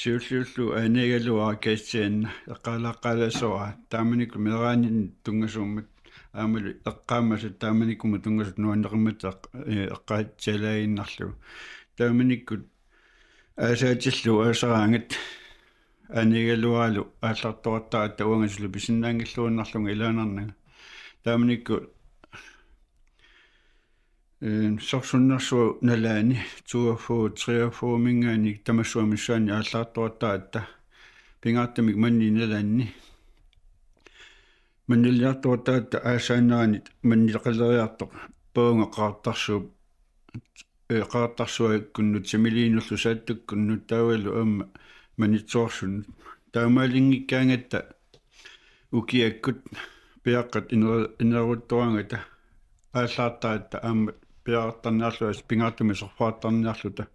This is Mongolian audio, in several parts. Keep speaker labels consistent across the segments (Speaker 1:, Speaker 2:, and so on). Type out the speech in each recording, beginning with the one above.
Speaker 1: сиуллиуллу анаагалуа кассианна эққалаққаласуа тааманику мераанин тунгасууммат аамалу эққаамасу тааманикума тунгасу нуаннеқиммат эққаатсалаагиннарлу тааманикку аасаатиллу аасараангат анаагалуаалу ааллартуартаа тауангасулу писиннаангиллууннарлунга илаанарнага тааманикку сорсуннэрсуу налаани туаффуу триаффуу мингаани тамассуа миссаани ааллаартуаттаатта пингааттамик манни налаанни маннилиартуаттаатта аасааннаранит маннилеқалериартоқ пуунга қаартарсуу э, қаартарсуаккунну тимилиинерлу сааттаккунну таавалу аама манитсуарсун таамаалингиккаангатта укиаккут пиаққат инеруттуангата ааллаартаатта аама пиаартарниарлу пингаартуми сорфаартарниарлута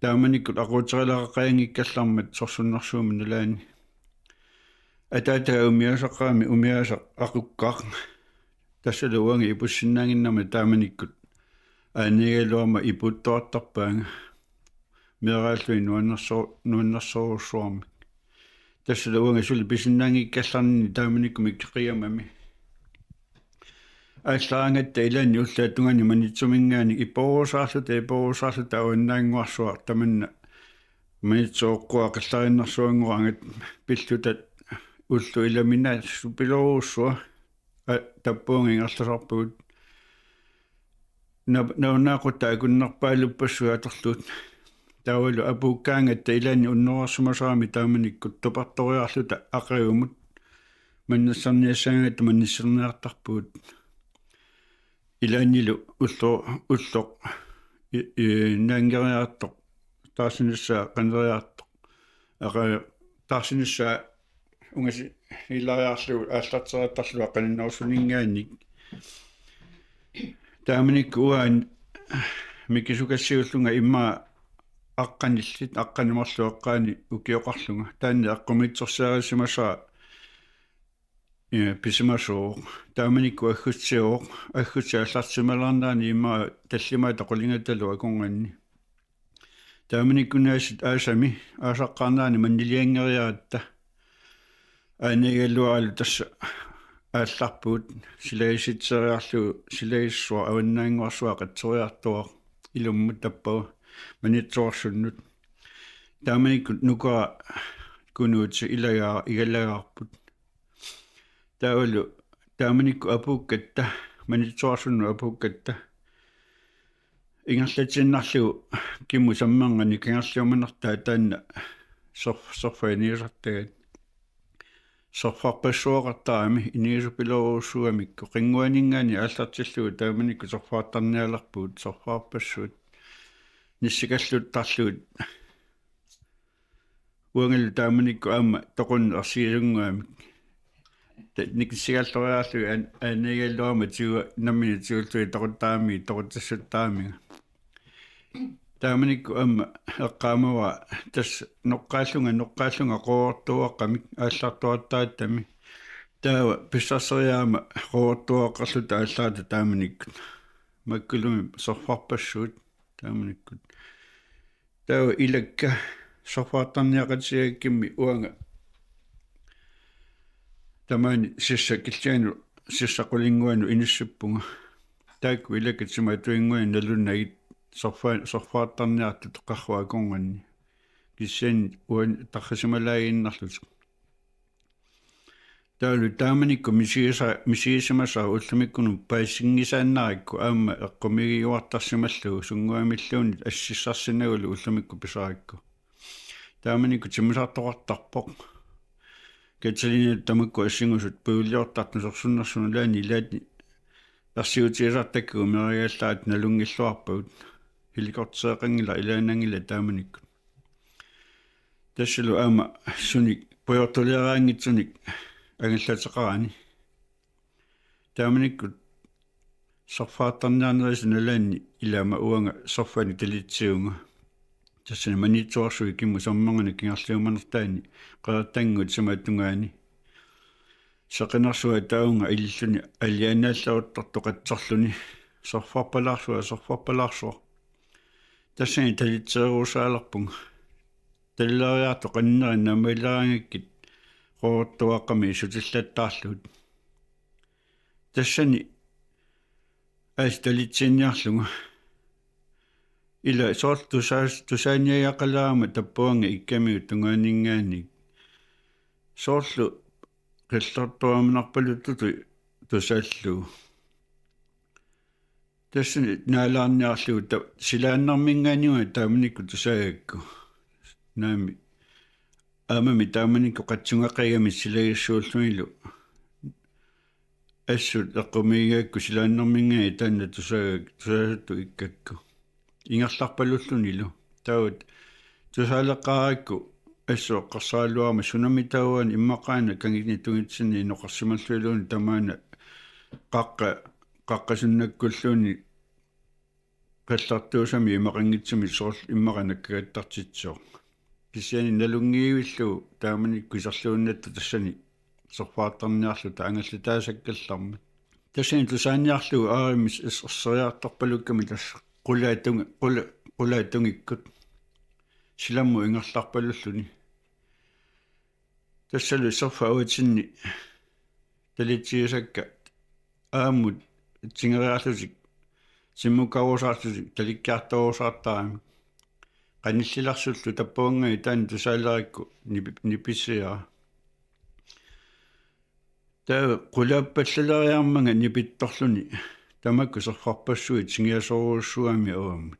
Speaker 1: тааманиккут акуутерилаақаангиккаллармат сорсуннэрсууми нулаани атаатаа умиасаққаами умиаса ақуккақ тассалуанги ипуссиннаангиннами тааманиккут аанигалуама ипуттуартарпаанга мерааллуи нуаннэрсоо нуаннэрсоорсуарми тассалуанги сули писиннаангиккалларни тааманиккум иккеқиамами аллаангат таилаан юллаатунгани манитсумингаани ипоорусаарлу тепоорусаарлу тауиннаангуарсуар таманна манитсооққуа қиллариннэрсуангорангат пиллутат уллу иламина супилоруссуа таппуунгингерласарпугут на наунаагуттаа куннерпаалуппассуа атерлуут таавалу апууккаангат таилаани уннерэрсумасаами тааманиккут тупарториарлута ақариумут маннассарниассаангат маннассерниартарпугут илааннилу уллу уллоқ наангериаартоқ таасинссаа канериаартоқ агаа таасинссаа унгаси илариарлуг ааллартсериаттарлуа канинерусунингаанник тааманик уаан микисукассиуллунга имма аққаниллит аққанимарлуаққаани укиоқарлунга таанни аққумитсерсаариссимасаа писимасуу тааманик аггутсиоо аггутсаалларсималарнаа нима таллимаа тоқулингаталу акунганни тааманик кунаасит аасами аасаққарнаани маннилиангериаратта анигаллуаалу тасса аалларпуут силаиситсериарлу силаиссуа аваннаангуарсуа қатсориартуа илуммут таппаа манитсуарсуннут тааманик нука кунуутси илагаа игаллагаарпут таулу тааманикку апууккатта маниторсунну апууккатта ингерлатиннарлугу кимму саммаангани кингерлиуманартаа таанна сор сорфаниисартагат сорфарпассуоқартаами иниисупилоруссуамикку қингуанингаани ааллартиллугу тааманикку сорфааттарниаларпуут сорфаарпассуут ниссикаллут тарлуут уангал тааманикку аама тоқун арсиалунгуамик никсигаллориарлу анигаллоама тиуа намми тиултуи тоқуттаами тоқутсассуттаами тааманик амма эққаамава тас ноққааллунга ноққааллунга қоортуаққами ааллартуаттааттами таава писсарсериаама қоортуаққарлу тааллаата тааманиккут маккулуми сорфарпассуут тааманиккут таава илакка сорфааттарниақатсиаккимми уанга тамаани сисса киллиану сиссакулингуану инуссуппунга таакку илакатсима туингуан налуннагит сорфаа сорфааттарниарту тоққарруа конгани киссен уан тархисималаагииннарлут таалу таамани комисииса мисиисимаса уллумиккуну паассингисааннарикку аама эққумигиуартарсималлугу сунгуамиллуун ассиссарсинагулу уллумикку писаракку таамани кутимусартоқартарпоқ Каталина тамакку ассингусут пуиллиортартнусерсуннэрсуна лаани лаати персиутиилартакку мериаллаат налунгиллуарпут хеликортереқангила илаанангила тааманикку тассалу аама суник пуйортулераангитсуник агаллатеқарани тааманикку сарфааттарниарнерисна лаани илаама уанга сарфани талитсиунга тассани манитуарсу икимму саммангана кингарлиуманертаани қааттангут самааттунгаани сеқинарсуа таунга иллуни алианаалларуттарту қатсарлуни сорфарпалаарсуа сорфарпалаарсуа тассани талитсееруусааларпунг таллаариарту қаннерин намилаарангаккит қооттуаққами сутиллаттаарлуут тассани асталитсинниарлунга ila soor tusaas tusaaniaqalaarma tappuanga ikkamiu tungaaninngaani soorlu qillertuaminarpaluttutu tusaallu tassani naalaarniarlugu ta silaannermingaaniuga taamanikku tusaagakku naami aamami taamanikku qatsungaqagami silagissuulluilu ассут эққумигаакку силааннэрмингаа таанна тусаага тусаасутту иккакку ингерларпаллуллун илу таут тусаалеққаракку ассо эққарсаалуарма сунамитауаан иммақаана кангини тунгитсини иноқарсималлуилуун тамаана қаққа қаққасуннаккуллууни қаллартуусами имақангитсуми сорл иммақанаккааттартитсоо кисиани налунгиивиллу таамани кисерлууннатту тассани сорфааттарниарлу таангаллу таасаккалларма тассани тусааниарлу ааримис эссерсериартарпалукками тасса qulaatun qula qulaatungikku silammu ingerlarpalulluni tassalu serfautinni talitsiisakka aamut tingeriarlusik simmukarusaarlusik talikkaartarusaartaami qanillilarsуллу таппуангай таан тусаалерикку ниписсиара таа кулааппаллалериарманга нипитторлуни тамаккусерфарпассуит сингиасоруссуами уаммут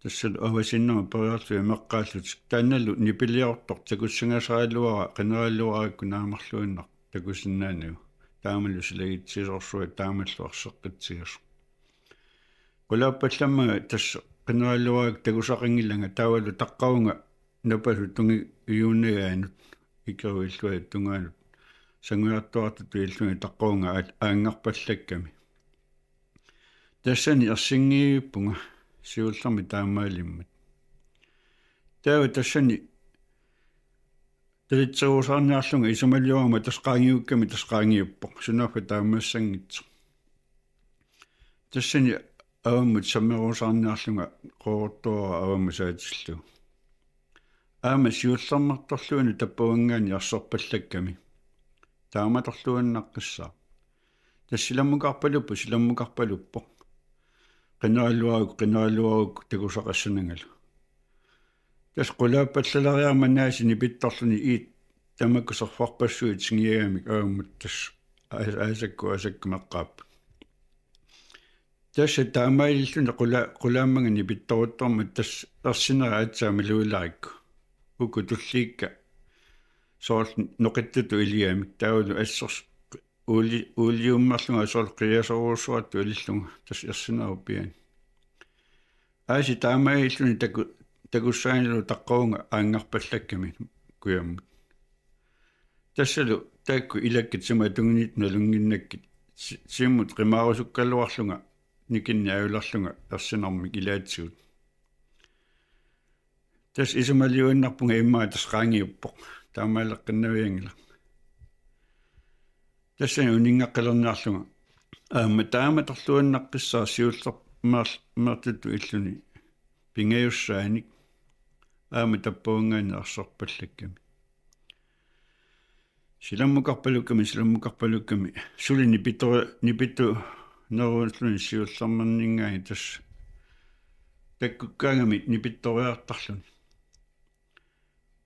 Speaker 1: тассал авасиннама периарлуи меққааллутик таанналу нипилиортор такуссангасаалуара қинераллуараакку наамарлуиннар такусиннаанагу таамалу силагитсисорсуа таамаллу арсеққитсигасу кулааппалламма тасса қинераллуараак такусақингиланга таавалу таққаунга напасу тунги июннагаанут икеруиллуа тунгаану сангуартуарту туиллуни таққаунга аангарпаллакками тассани ерсингииппунга сиулларми таамаалиммат таава тассани тэритсерусаарниарлунга исумаллуарма тасqaangиукками тасqaangиуппо сунаффа таамаассангитсо тассани аваммут саммерусаарниарлунга qoortuara авамма саатиллу аама сиуллармарторлуани таппавангаани арсерпаллакками тааматорлуаннаққиссаа тассиламмукарпалуппу силаммукарпалуппо qinaalluaguk qinaalluaguk takusaqassanangalu тас кулааппаллалариарма наасини питторлуни иит тамаккусерфарпассуит сингиагамик ааммут тас аасакку аасакку меққаап тас таамаиллуни кула кулааммагани питторуттормат тас ерсинера аатсаама лууларикку уку туллиикка соорл ноқиттату илиамик таавалу ассерс ули улиуммарлунга асоолқиасоруусуат туалиллунга тас ерсинауппиан ааси таамаиллуни таку такуссаанилу таққуунга аангарпаллакками куяммут тассалу таакку илаккитсума тунгинит налунгиннаккит симмут қимаарусуккалуарлунга никинни аюларлунга ерсинармик илаатсуут тас исумалиуиннарпунга иммаа тас раангиуппоқ таамаалеққиннавиангила тассан унингаққилэрниарлуга аама тааматорлуаннаққиссаа сиуллермаарту иллуни пингаюссааник аама таппуунгаани арсорпаллакками силаммукарпалукками силаммукарпалукками сулини питтори нипиту неруллуни сиуллермернингаани тасса таккуккаагами нипитториартарлуни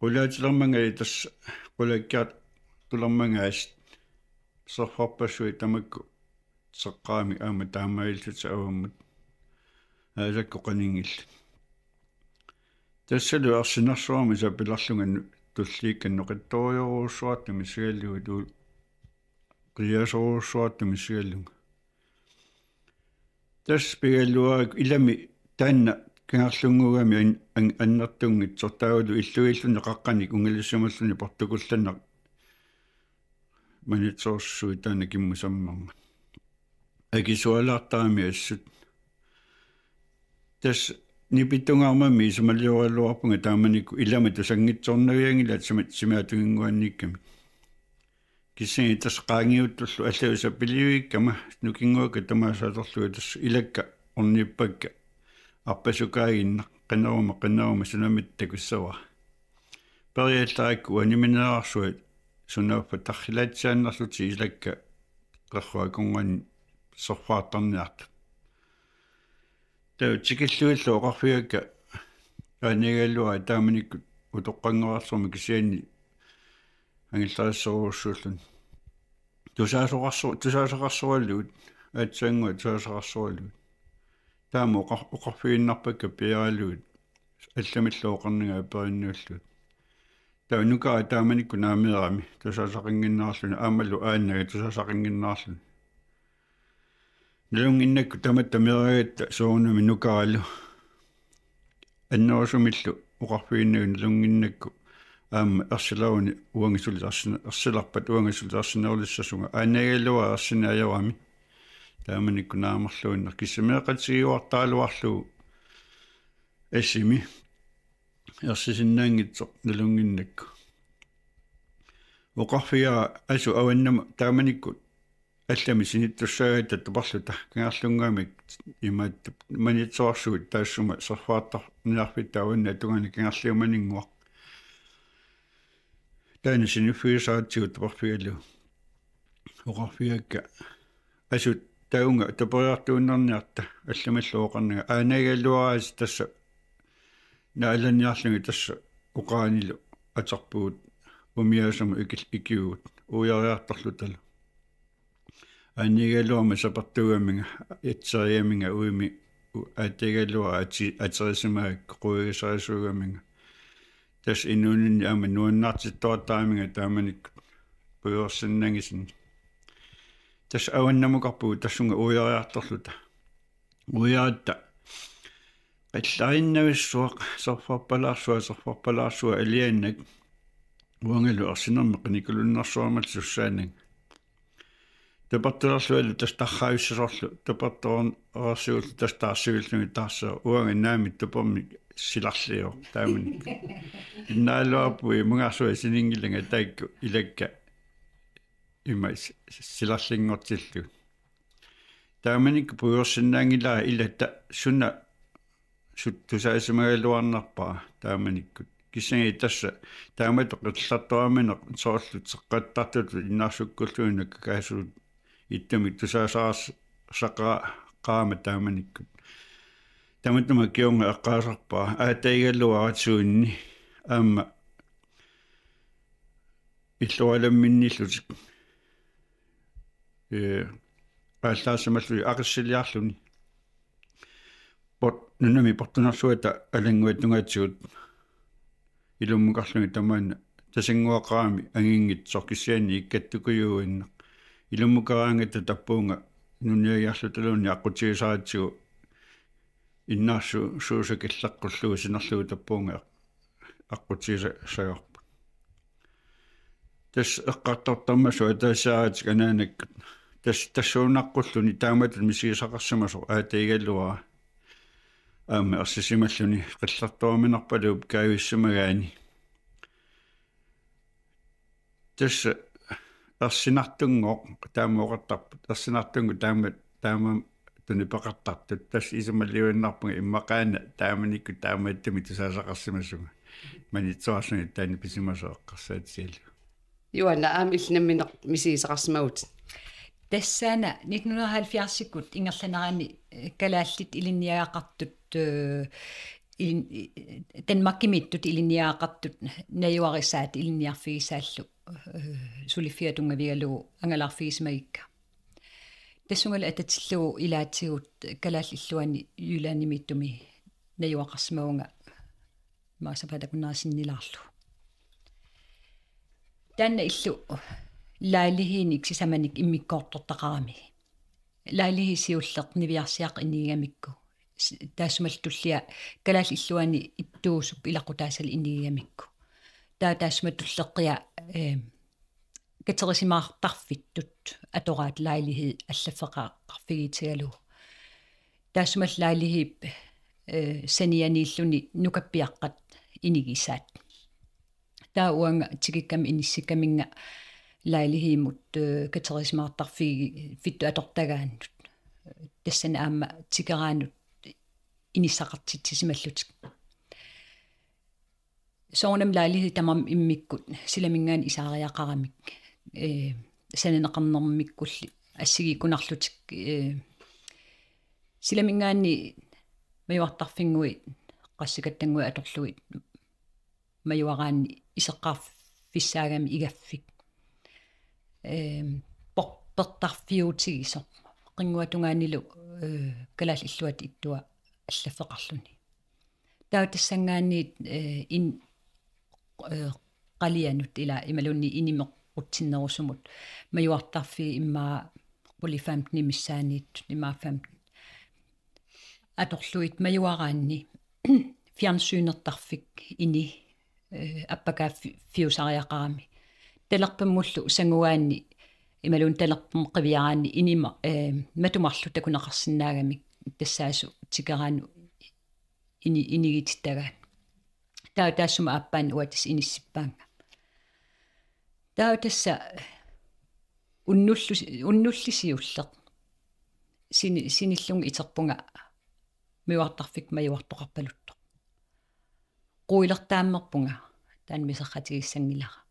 Speaker 1: улаатилэрмангаи тасса кулаккаат тулэрмангаас сэрфарпассуи тамакку сеққаами аама таамаилсута аваммут аалакку канингилла тассалу арсинарсуарми сапиларлунга туллииккан ноқатториоруусуат мисигаллугу туу риасоруусуат мисигаллунга тасс пигаллуаак илами таанна кангарлунгугами аннартунгит сортаагулу иллуиллуни қаққани кунгалиссумаллуни портукулланна манитсоорсуи таана киммусаммарма агисуалаартаамиассут тас нипиттунгаармами исумаллиуаллуарпунга тааманикку илами тусангитсорнавиангила симат симаатугингуанникками кисси тасқаангиуттуллу аллауса пилиуиккама нукингуака тамаасааторлуи тас илакка орниппакка арпасукаагинна қинарума қинарума сунамиттакуссава периаллаакку аниминеаарсуат сунааппа тархилаатсааннарлути илакка qerruakungan sorfaartarniartu таа чигиллуиллу оқарфиакка анигаллуа тааманикку утоққангерарсуми кисианни ангиллариссеруурсууллун тусаасоқарсу тусаасоқарсуаллуут аатсаангуа тусаасоқарсуаллуут таама оқарфииннарпакка пиаалуут алламиллу оқарнага апериннууллуут таунука таамани кунаамиерами тусасақингиннаарлуна аамалу ааннага тусасақингиннаарлуна нэлунгиннакку таматта мерагаатта суунами нукаалу аннерусумиллу оқарфииннагу нэлунгиннакку аама ерсиларуни уангисуллерсина ерсиларпат уангисуллерсинерлиссасунга аанагалуа ерсинаажавами таамани кунаамерлуиннер киссамеэқатсигиуартаалуарлуу эсими ерсисиннаангитсоқ налунгиннакку оқарфиа асу аваннама тааманиккут аллами синиттуссаагаат таттупарлу тахкаарлунгаамик имааттап манитсоарсугут таассума сарфааттар ниларфит тааванна атугаани кангарлиуманингуа таани синиффиисаатсигут тупарфигалу оқарфиакка асут таунга тапериартууннарниарта алламаллу оқарнага аанагалуарааси тасса наалланиарлунги тасса уqaанилу атарпуут умиасама икил икиугут уяриартарлутал аннигалуама сапартугаминга итсериаминга уими аатигалуа ати атерисимаак куигисарисуугаминга тас инунинни ама нуаннартиттуаттааминга тааманик пуйорсиннагисин тас аваннамукарпугу тассунга уяриартарлута уяатта qillariinnavissuaq sorfarpalaarsuaq sorfarpalaarsuaq aliaannak uangalu arsinermeq nikulunnersuamat sussaannak тапаттерлуалу тастархаависсасорлу тапатторн орсуул тастаарсуиллуги таарсаа уанга наами тупэрми силарлио таамани иннаалуарпуи мунгарсуа синингилланга таакку илакка има силарлингортиллу тааманик пуйорсинаангилаа илатта суна тусаасимагалуарнарпаа тааманиккут киссанги тасса таама тоқиллартуамине соорлу теққаттартут иннаарсуккуллуина какаасуут иттами тусаасаарс сақа qaama taamanikkut tamatuma kiunga eqqaasarpaa aataigalluaratsuunni aamma illualamminnillutik ee qaallaasamallu aqissiliarluni бот нунами портунэрсуата алангуатунгаатсуут илуммукарлуги тамаана тасингуақаами ангингитсор киссиани иккаттукуйуинна илуммукараангатта таппуунга нуниагиарлу талууни аққутигисаратсугу иннаарсу суусу киллаққуллугу синерлугу таппуунга аққутигисагорпу тас эққартартарма суатаасааратик анаанаккут тас тассуунаққуллуни тааматут мисигисақарсамасо аатаигаллуара аама арсисималлуни qillartuaminarpaluup kaayuissamagaani тасса арсинартунгоо таамооқартарпут арсинартунгу таама таама тунипеқартартут тасса исамаллиуиннарпунга иммақаана тааманикку таамааттами тусаасақарсимасуга манитсуарлуни таани писимасооққарсаатсиалу
Speaker 2: юана аам илнамминер мисиисақарсимагут тассаана 1970-сиккут ингерланарани калааллит илинниагаақартут Danmarkimittut илиниаақартут наюарисаат илиниарфигисааллу сулиффиатунгавигалу ангаларфигисмагикка тассунгала ататиллугу илаатигут калааллиллуани юлаанимиттуми наюақарсимаунга маасапатакуннаасиннилаарлу таанна иллу лаалихиник сисаманик иммиккоортортақарами лаалихисиуллерт нивиарсиақ инигамикку таасмалтуллиа калаал иллуани иттуусуп илақутаасали инигамикку таа таасматуллеққиа э катерисимаартарфиттут атораат лаалихи аллаффеқарфигитигалу таасмал лаалихип э санианиллуни нукаппиаққат инигисаат таа уанга тигикками иниссиккаминга лайлихимут катерисмаартарфиги фитту атортагааннут тассан аама тикераанут иниссақартитсималлутик соонам лайлихи тамам иммиккут силамингаан исаариақарамик э сананеқарнэрмиккулли ассиги кунарлутик э силамингаанни маюартарфингуит qassikattangui atorluit majuaraanni iseqqarf fissаагami igaffik pertarfiutigison qinguatungaanilu kalal illuat ittua аллаффеқарлуни таутассангаанниит ин qalианут ила ималунни инимеққутсиннерусумут маюартарфи иммаа полифамт нимиссааниит имаафамт аторлуит маюараанни фьянсюнертарфик ини аппака фиусариақарами талерпаммуллу сангуаанни ималун талерпэм қивиараанни инима э матумарлу такунеқарсинаагами тассаасу тикераану ини инигиттагаа таа таассума аппаан уатис иниссиппаанга таа тасса уннуллу уннуллисиуллеқ сини синиллунг итерпунга миуартарфик маюартоқарпалуттоқ қуилертааммерпунга таан мисерхатигиссангилара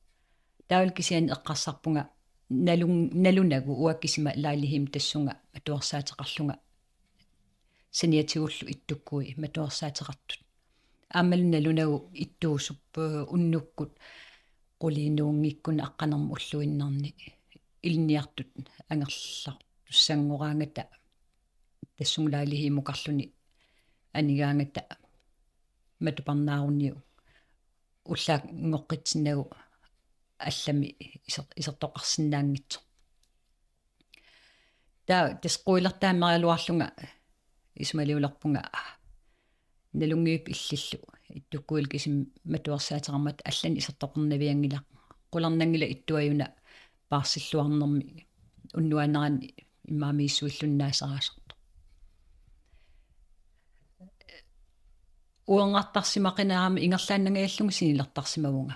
Speaker 2: таулкисиани эққарсарпунга налун налунагу уаккисима лаалихим тассунга матуарсаатеқарлунга саниатигуллу иттуккуи матуарсаатеқартут ааммалун налунагу иттуусуппу уннуккут qulliinuungikkun aqqanermu ulluinnerni илниартут ангерлар туссангораангата тассунгулаалихимукарлуни анигаангата матупарнаарунниу уллаак нгоққитсинагу аллами исертоқарсинаангитсо таа тисқуилертаамериалуарлунга исмалиулерпунга налунгиуп иллиллу иттуккуил кисим матуарсаатермат аллан исертоқорнавиангила қулернангила иттуаюна парсиллуарнерми уннуанеран иммаами иссуиллуннаасараасерто уангартарсимақинаама ингерлааннагиаллунгу синилертарсимавунга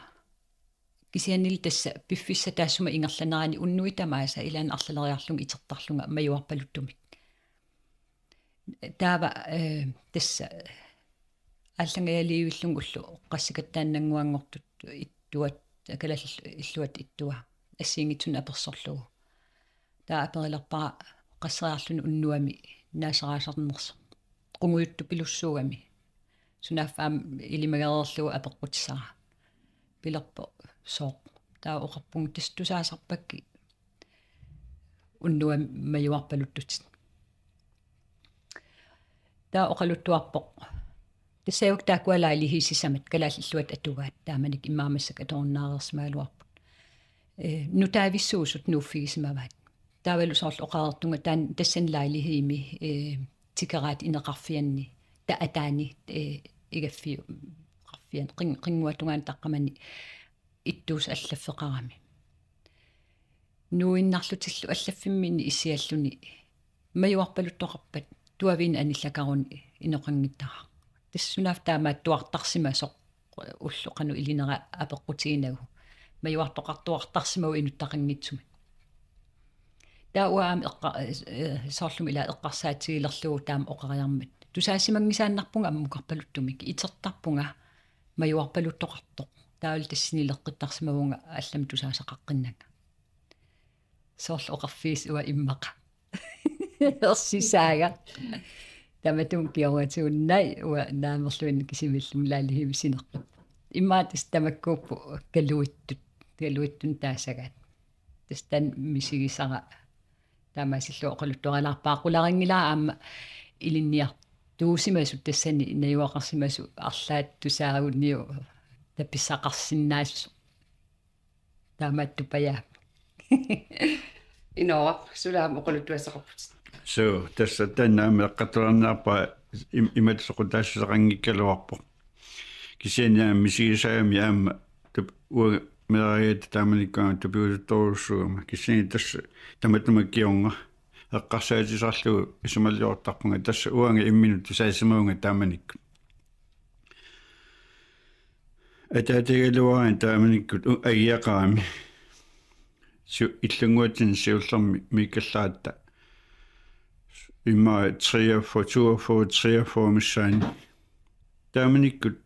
Speaker 2: кисианил тасса пиффисса таассума ингерланерани уннуи тамааса илаан арлалериарлуг итертарлунга маюарпалуттумик таава э тасса аллангаяливиллун гуллу оққассакаттааннангуангортут иттуат акалалл иллуат иттуа ассиингитсун аперсорлугу таа аперилерпара оққассериарлун уннуами наасараасарнерсо қунгуйутту пилуссуугами сунаффаам илимагерерлугу апеққутсара пилерпо соо таа оқарпугут тастусаасарпакки уннуа маюарпалуттут таа оқалуттуарпоқ тасаюк таакуалаали хисисамат калааллуат атугаат тааманик имаамассак аторнаарерсимаалуарпут э нутаависсуусут нууффигисимаваат таавалусоорлу оқаартунга таан тассанлаалихиими э тикераат инеқарфианни таатаани э игаффиу фиан қин қингуатунгаан таққамани иттуус аллаффеқарами нуиннарлутиллу аллаффиммини исиаллуни маюарпалуттоқарпат туавин аниллакаруни иноқангиттара тассунаав таамаа туартарсима соқ уллоқану илинера апеққутигинагу маюартоқартуартарсимау инуттақангитсуми тауаам эққа э, соорлум ила эққарсаатигилерлугу таам оқариармат тусаасимангисааннарпунга аммукарпалуттумик итертарпунга маюарпалуттоқарто таал тассинилеққиттарсимавунга ааллам тусаасақаққиннака соорлу оқарфиис уа иммақа ерсисаага таматун киоруатууннай уа наамерлуинна кисимиллум лаалихивисинерпа иммаатис тамаккууппу калуиттут калуиттун таасагаат тастан мисигисара тамасиллу оқалуттораалаарпаақуларингилаа аама илинниарпа tuusimaisu tassani najuaqarsimaisu arlaat tusaagunniu tapissaqarsinnaasu taamattupajaa inora sulaam oquluttuasaqarput
Speaker 1: so tassa tannaam eqqatularnaarpa imatsoqu taassaqanngikkaluarpo кисениам мисигисаами аама уа мерариат тааманиккаа тупиусуторуссугама кисени тасса таматумаккиорнга эққарсаатисарлугу исумаллиортарпунга тасса уанга имминут тусаасимаунга тааманикку атаатигалуаан тааманиккут агиақарами су иллунгуатин сиуллерми миккаллаатта имма 3 for 2 for 3 for миссаани тааманиккут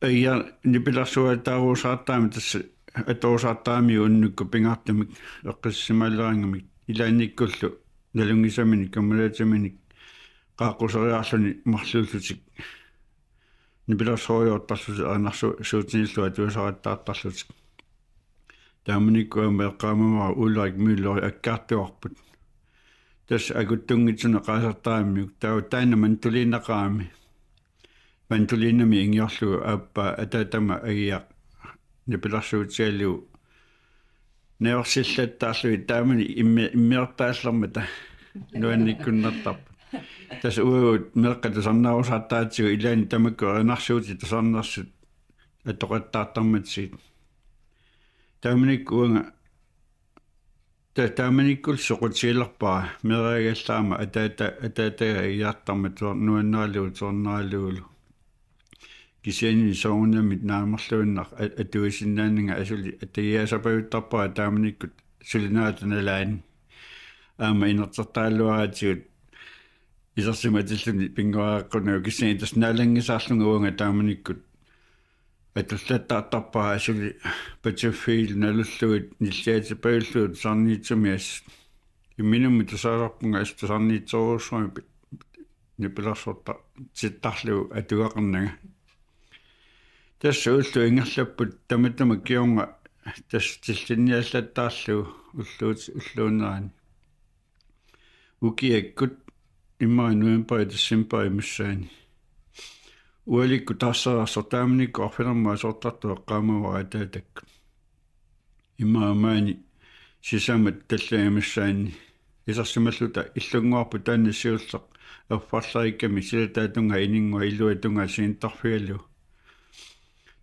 Speaker 1: агиа нипиларсуатааруусаартаами тасса атоорсаартаами уннукку пингартамик эққиссималлерингамик илаанниккуллу налунгисаминик каммалаатаминик qaaqquuseriarluni марлууллутик нипилерсоориортарлут аанарсу суутиниллуа туасаратаартарлутик таамниккуама эққаамамаа уулаик миллери аккаартуарпут тас агуттунгитсуна qaasartaammiuk таа таана мантулиинеқаами мантулиинами ингиорлугу ааппа атаатама агиақ нипилерсуутиаллуу неорсиллаттаарлуи таамани имми иммиортааллэрмата
Speaker 3: нуанниккуннартарп
Speaker 1: тас уагут меққа тусарнаарусааттаатсигу илаани тамакку эринарсуути тусарнерсут атоқаттаартарматсиит тааманик уанга та тааманиккул соқутиилерпаа мераагаллаама атаата атаатага ияртарма туор нуаннаалуу туорнаалуулу кисиани соуниамит наамерлуиннар атуисиннаанинга асули атигиасапавиттарпара тааманиккут сулинаатуналаани аама инертартаалуаратигут исерсиматиллуни пингуааққунау кисиани тас налангисаарлунга уанга тааманиккут атуллаттаартарпара асули патиффиил налуллуит ниллиатипаиллуут сарниитсуми ас имминумми тусааларпунга ас тусарниитсоруусуами нипиларсорта титтарлу атугақарнага тас ууллу ингерлаппут таматама киунга тас тиллинниаллаттаарлу уллуут уллуунерани укиаккут иммари нуэмпари тассимпари миссаани уаликку тассаарсор таамникку арфинерма асортарту эққаамава атаатак иммаамаани сисамат таллаамиссаани исарсималлута иллунгуарпу таанна сиуллеқ аффарларикками сила таатунга инингуа илуатунга сиинтарфигалу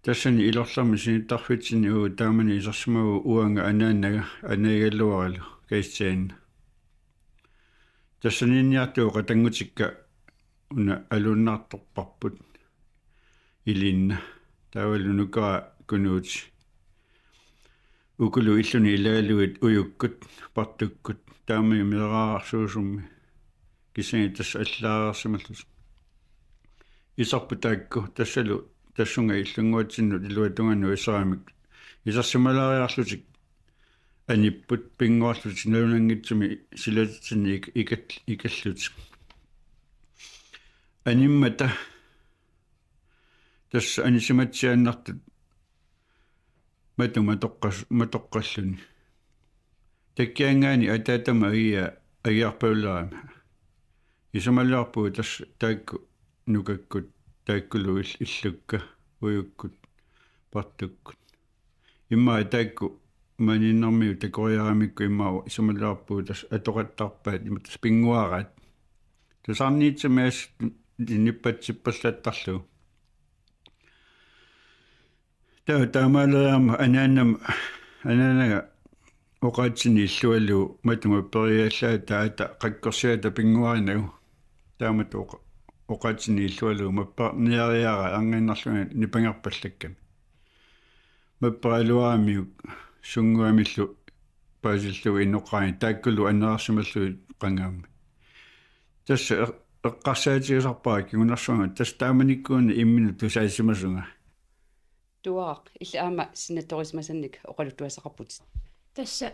Speaker 1: тассани илорлами синитарфитсини уу таамани исерсимагу уанга анааннага анаагаллуаралу каиссаанна тассанинниартуу катангутикка уна алуннаарторпарпут илинна таавалунукара кунуути укулу иллуни илаалуит уюккут партуккут таами милераарарсуусумми кисани тасса аллаарерсималлус исарпутаакку тассалу тассунга иллунгуатсинну илуатунгану исерамик исерсималаариарлутик аниппут пингуарлут синалунангитсуми силатитсинни икат икаллутик аниммата тасс анисиматсианнартут мату матоққас матоққаллуни таккиангаани атаатама агия агиарпауллерама исумаллаарпуу тасс таакку нукаккут taikkulugis illukka ujukkut partukkut imma taikku maninarmiu takojaamikku imma isumilaarpuu tas atoqattarpaat imma tas pinguaraat tasarniitsimias nippatsippallattarlu таа таамаалаама анаанам анаанага оқаатсини иллуаллу матума периаллаа таата қаккерсиата пингуаринагу таамат оқ оқатини иллуалу маппарниариара ангиннарлуни нипангерпаллакками маппаралуаамиук сунгуамиллу паасиллу иннеқарни тааккулу анерарсималлу қангаами тасса эққарсаатигисарпаа кигунарсуга тас тааманиккууни иммину тусаасимасунга
Speaker 3: туаақ илаама синаторисмасанник оқалуттуасақарпут тасса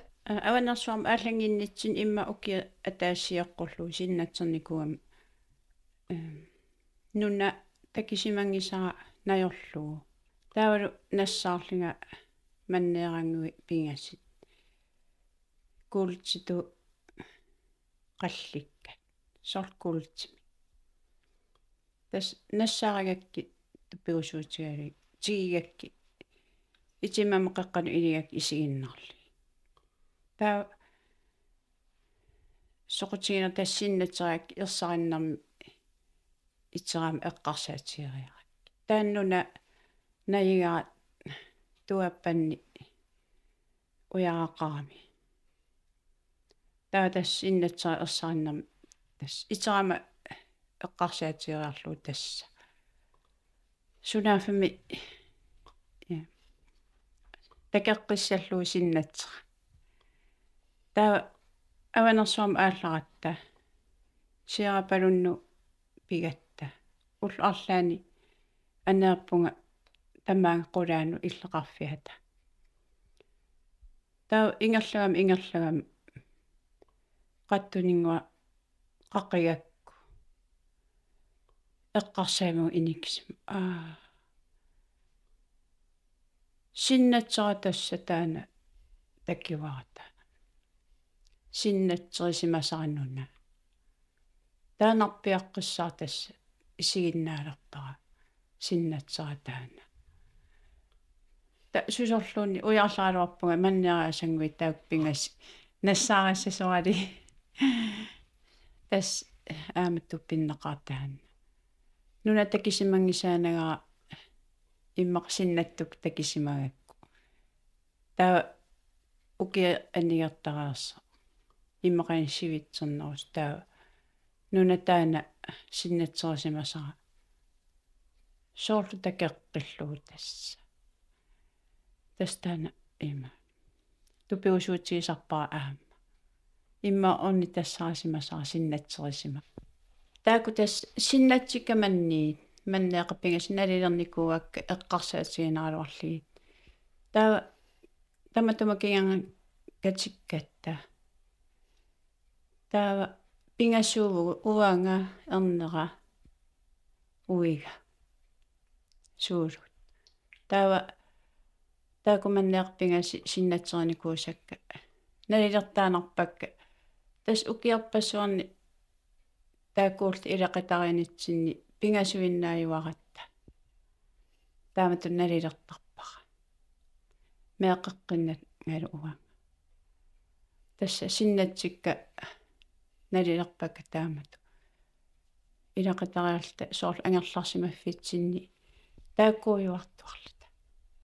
Speaker 3: аванерсуарма ааллангиннитсин имма укиа атаассиэққорлу синнатсерникуами нуна такисимангисара наёрлугу таавалу нассаарлунга маннеерангуи пингасит куултситу qallikka sorkuultsimi tas nassaragakki tuppirusuutigaali tigigakki itimama qaqqanu iligak isiginnerli taa soqutiginertassinnateriak ersarinnermi itseraam eqqarsaatsiiriara taannuna najigaa tuappanni ujaraqaami taa tass innatsa ersarinnam tass itseraama tekee tassa sinne ja takeqqissallu sinnatsa taa avanersuam aallaratta siara palunnu pigat ullarlaani anaerpunga tammaan kodannu illeqarfihata taa ingerlugam ingerlugam qattuningua qaqiyakku eqqarsaamu iniksim a sinnatsaratassa taana takivaata sinnatserisimasarannuna taanarpiaqqissaa tassa siinä ottaa sinne, että saa täynnä. Syys on ollut niin ujaa saa loppuun, että mennä ajan Ne saa se saadi. Tässä äämättyy pinnakaa täynnä. No ne tekisimme sen, että imma sinne tekisimme. Tämä uki en jättää asiaa. Imma kain sivitson nousi täynnä. No синнатсерасимасара соорлу такеққиллуу тасса тастана има тупиусуутигисарпара аама имма онни тассарасимасара синнатсерисима тааку тас синнатсиккаманниит маннеэқаппинга синалилерникууакка эққарсаатигинааралуарлигит таа таматумакиганга катиккатта таа ingasuvugu uvanga ernera uiga suuru tava taakumanneerpinga sinnatserini kuusakka nalilertaanerpakka tas ukiarpassuarni taakuult ileqitarinitsinni pingasuinnaajuaratta taamatun nalilertarpara meeqeqqinnat ngalu uvanga tassa sinnatsikka налилерпакка таамату илақатариарлта соор ангерларсимаффитсинни тааккуйуартуарлу